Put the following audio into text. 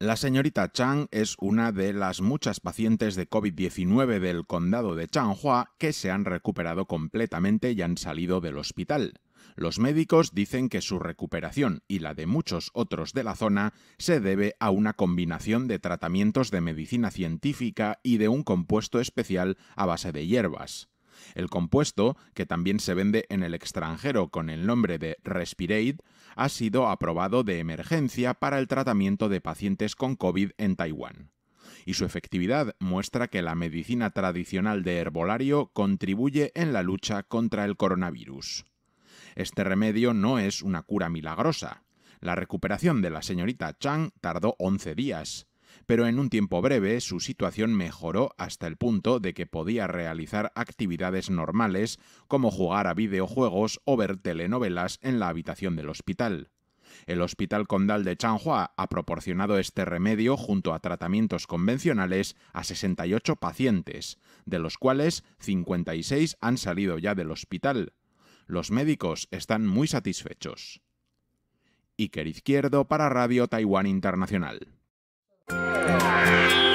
La señorita Chang es una de las muchas pacientes de COVID-19 del condado de Changhua que se han recuperado completamente y han salido del hospital. Los médicos dicen que su recuperación y la de muchos otros de la zona se debe a una combinación de tratamientos de medicina científica y de un compuesto especial a base de hierbas. El compuesto, que también se vende en el extranjero con el nombre de Respirate, ha sido aprobado de emergencia para el tratamiento de pacientes con COVID en Taiwán y su efectividad muestra que la medicina tradicional de herbolario contribuye en la lucha contra el coronavirus. Este remedio no es una cura milagrosa. La recuperación de la señorita Chang tardó 11 días, pero en un tiempo breve su situación mejoró hasta el punto de que podía realizar actividades normales como jugar a videojuegos o ver telenovelas en la habitación del hospital. El Hospital Condal de Changhua ha proporcionado este remedio junto a tratamientos convencionales a 68 pacientes, de los cuales 56 han salido ya del hospital. Los médicos están muy satisfechos. Iker Izquierdo para Radio Taiwán Internacional. Yeah.